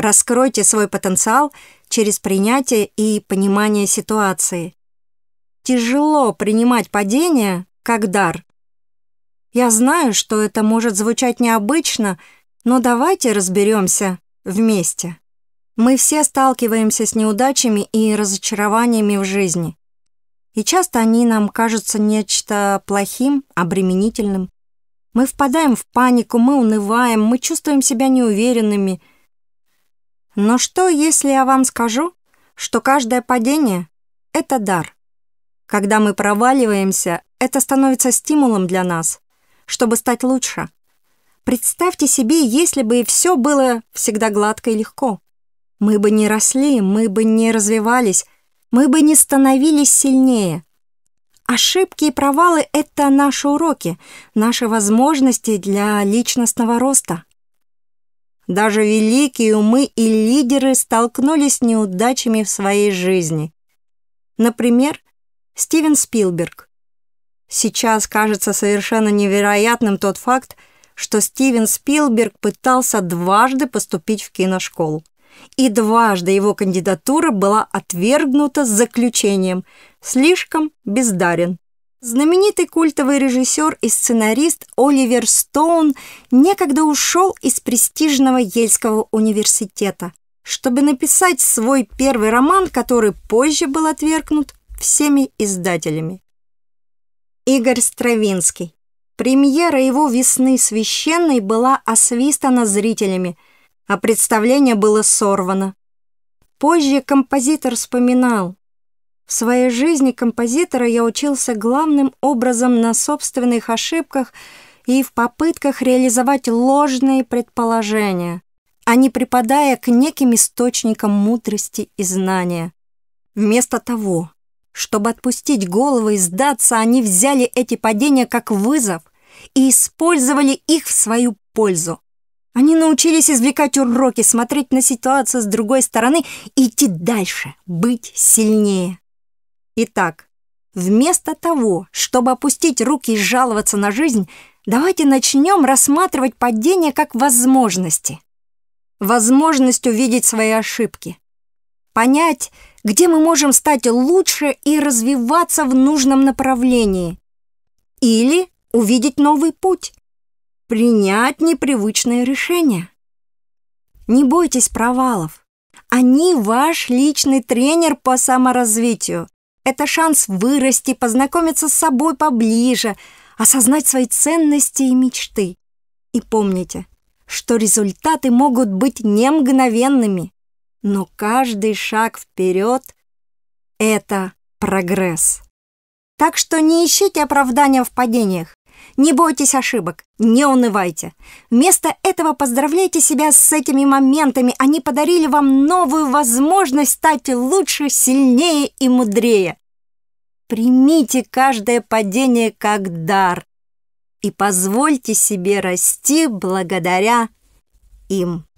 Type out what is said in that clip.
Раскройте свой потенциал через принятие и понимание ситуации. Тяжело принимать падение как дар. Я знаю, что это может звучать необычно, но давайте разберемся вместе. Мы все сталкиваемся с неудачами и разочарованиями в жизни. И часто они нам кажутся нечто плохим, обременительным. Мы впадаем в панику, мы унываем, мы чувствуем себя неуверенными – но что, если я вам скажу, что каждое падение — это дар? Когда мы проваливаемся, это становится стимулом для нас, чтобы стать лучше. Представьте себе, если бы все было всегда гладко и легко. Мы бы не росли, мы бы не развивались, мы бы не становились сильнее. Ошибки и провалы — это наши уроки, наши возможности для личностного роста. Даже великие умы и лидеры столкнулись с неудачами в своей жизни. Например, Стивен Спилберг. Сейчас кажется совершенно невероятным тот факт, что Стивен Спилберг пытался дважды поступить в киношколу. И дважды его кандидатура была отвергнута с заключением «слишком бездарен». Знаменитый культовый режиссер и сценарист Оливер Стоун некогда ушел из престижного Ельского университета, чтобы написать свой первый роман, который позже был отвергнут всеми издателями. Игорь Стравинский. Премьера его «Весны священной» была освистана зрителями, а представление было сорвано. Позже композитор вспоминал, в своей жизни композитора я учился главным образом на собственных ошибках и в попытках реализовать ложные предположения, а не припадая к неким источникам мудрости и знания. Вместо того, чтобы отпустить головы и сдаться, они взяли эти падения как вызов и использовали их в свою пользу. Они научились извлекать уроки, смотреть на ситуацию с другой стороны и идти дальше, быть сильнее. Итак, вместо того, чтобы опустить руки и жаловаться на жизнь, давайте начнем рассматривать падение как возможности. Возможность увидеть свои ошибки. Понять, где мы можем стать лучше и развиваться в нужном направлении. Или увидеть новый путь. Принять непривычное решение. Не бойтесь провалов. Они ваш личный тренер по саморазвитию. Это шанс вырасти, познакомиться с собой поближе, осознать свои ценности и мечты. И помните, что результаты могут быть не мгновенными, но каждый шаг вперед – это прогресс. Так что не ищите оправдания в падениях, не бойтесь ошибок, не унывайте. Вместо этого поздравляйте себя с этими моментами. Они подарили вам новую возможность стать лучше, сильнее и мудрее. Примите каждое падение как дар и позвольте себе расти благодаря им.